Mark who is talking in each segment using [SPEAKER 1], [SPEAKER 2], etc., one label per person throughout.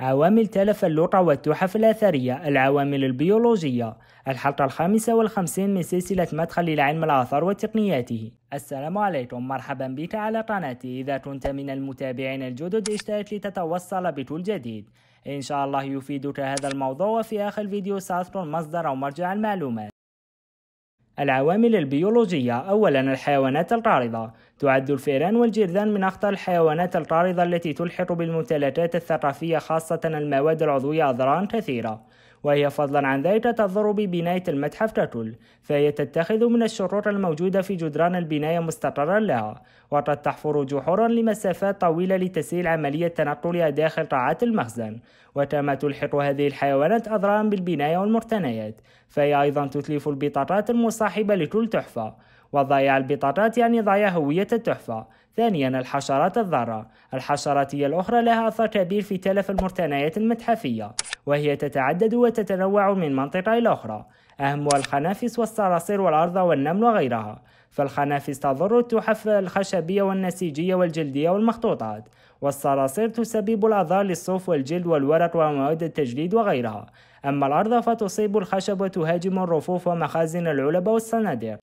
[SPEAKER 1] عوامل تلف اللوطة والتحف الأثرية العوامل البيولوجية الحلقة الخامسة والخمسين من سلسلة مدخل علم الآثار وتقنياته السلام عليكم مرحبا بك على قناتي إذا كنت من المتابعين الجدد اشترك لتتوصل بكل جديد إن شاء الله يفيدك هذا الموضوع وفي آخر الفيديو سأذكر مصدر أو مرجع المعلومات العوامل البيولوجية أولا الحيوانات القارضة تعد الفئران والجرذان من أخطر الحيوانات القارضة التي تلحق بالممتلكات الثقافية خاصة المواد العضوية أضرارا كثيرة وهي فضلا عن ذلك تضر ببناية المتحف ككل، فهي تتخذ من الشروط الموجودة في جدران البناية مستقرا لها وقد تحفر جحورا لمسافات طويلة لتسهيل عملية تنقلها داخل قاعات المخزن وكما تلحق هذه الحيوانات أضرارا بالبناية والمرتنيات فهي أيضا تتلف البطاقات المصاحبة لكل تحفة وضياع البطاقات يعني ضياع هوية التحفة ثانيا الحشرات الضارة الحشرات هي الأخرى لها أثر كبير في تلف المرتنيات المتحفية وهي تتعدد وتتنوع من منطقة إلى أخرى أهمها الخنافس والصراصير والأرض والنمل وغيرها فالخنافس تضر التحف الخشبية والنسيجية والجلدية والمخطوطات والصراصير تسبب الأضرار للصوف والجلد والورق ومواد التجليد وغيرها أما الأرض فتصيب الخشب وتهاجم الرفوف ومخازن العلب والصناديق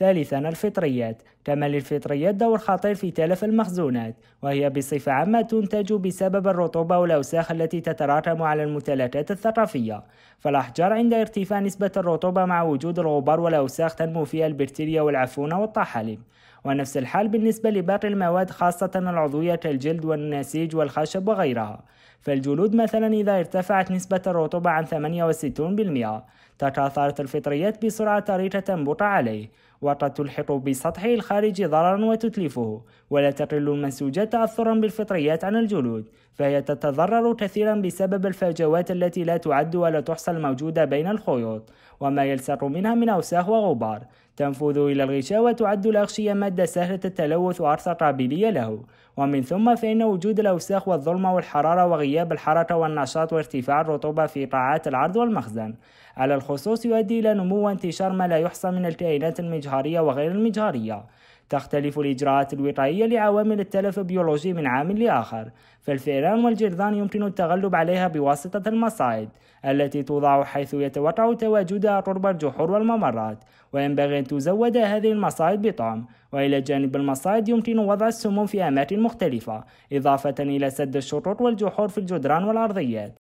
[SPEAKER 1] ثالثا الفطريات كما للفطريات دور خطير في تلف المخزونات وهي بصفة عامة تنتج بسبب الرطوبة والأوساخ التي تتراكم على الممتلكات الثقافية فالأحجار عند ارتفاع نسبة الرطوبة مع وجود الغبار والأوساخ تنمو فيها البكتيريا والعفونة والطحالب ونفس الحال بالنسبة لباقي المواد خاصة العضوية كالجلد والنسيج والخشب وغيرها فالجلود مثلا إذا ارتفعت نسبة الرطوبة عن 68% تكاثرت الفطريات بسرعة طريقة تنبط عليه وقد تلحق بسطحه الخارجي ضررا وتتلفه ولا تقل المنسوجات تأثرا بالفطريات عن الجلود فهي تتضرر كثيرا بسبب الفجوات التي لا تعد ولا تحصى الموجودة بين الخيوط وما يلصق منها من أوساخ وغبار تنفذ إلى الغشاء وتعد الأغشية مادة سهلة التلوث وأكثر قابلية له ومن ثم فإن وجود الأوساخ والظلمة والحرارة وغيرها الضوئية بالحركة والنشاط وارتفاع الرطوبة في قاعات العرض والمخزن على الخصوص يؤدي إلى نمو وانتشار ما لا يحصى من الكائنات المجهرية وغير المجهرية تختلف الإجراءات الوقائية لعوامل التلف البيولوجي من عام لآخر فالفئران والجرذان يمكن التغلب عليها بواسطة المصائد التي توضع حيث يتوقع تواجدها قرب الجحور والممرات وينبغي أن تزود هذه المصائد بطعم وإلى جانب المصائد يمكن وضع السموم في أماكن مختلفة إضافة إلى سد الشطوط والجحور في الجدران والأرضيات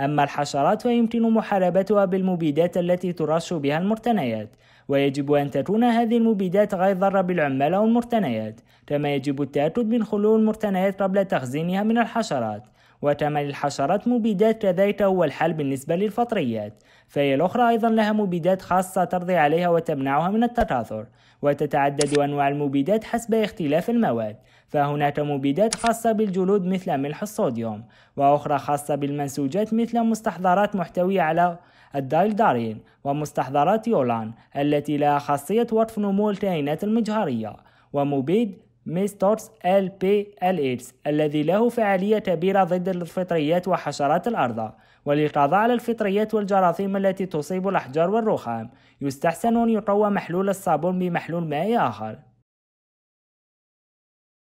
[SPEAKER 1] أما الحشرات فيمكن محاربتها بالمبيدات التي ترش بها المرتنيات ويجب أن تكون هذه المبيدات غير ضارة بالعمال أو المرتنيات كما يجب التأكد من خلو المرتنيات قبل تخزينها من الحشرات وتعمل الحشرات مبيدات كذلك هو الحال بالنسبة للفطريات فهي الأخرى أيضا لها مبيدات خاصة ترضي عليها وتمنعها من التكاثر وتتعدد أنواع المبيدات حسب اختلاف المواد فهناك مبيدات خاصة بالجلود مثل ملح الصوديوم وأخرى خاصة بالمنسوجات مثل مستحضرات محتوية على الدايلدارين ومستحضرات يولان التي لها خاصية وطف نمو الكائنات المجهرية ومبيد ميستورس ال بي ال إيدز الذي له فعالية كبيرة ضد الفطريات وحشرات الأرض وللقضاء على الفطريات والجراثيم التي تصيب الأحجار والرخام يستحسن أن يقوى محلول الصابون بمحلول ماء آخر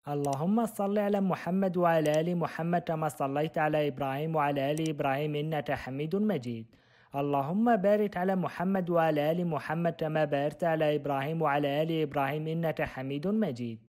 [SPEAKER 1] اللهم صل على محمد وعلى آل محمد كما صليت على إبراهيم وعلى آل إبراهيم إنك حميد مجيد اللهم بارك على محمد وعلى آل محمد كما باركت على إبراهيم وعلى آل إبراهيم إنك حميد مجيد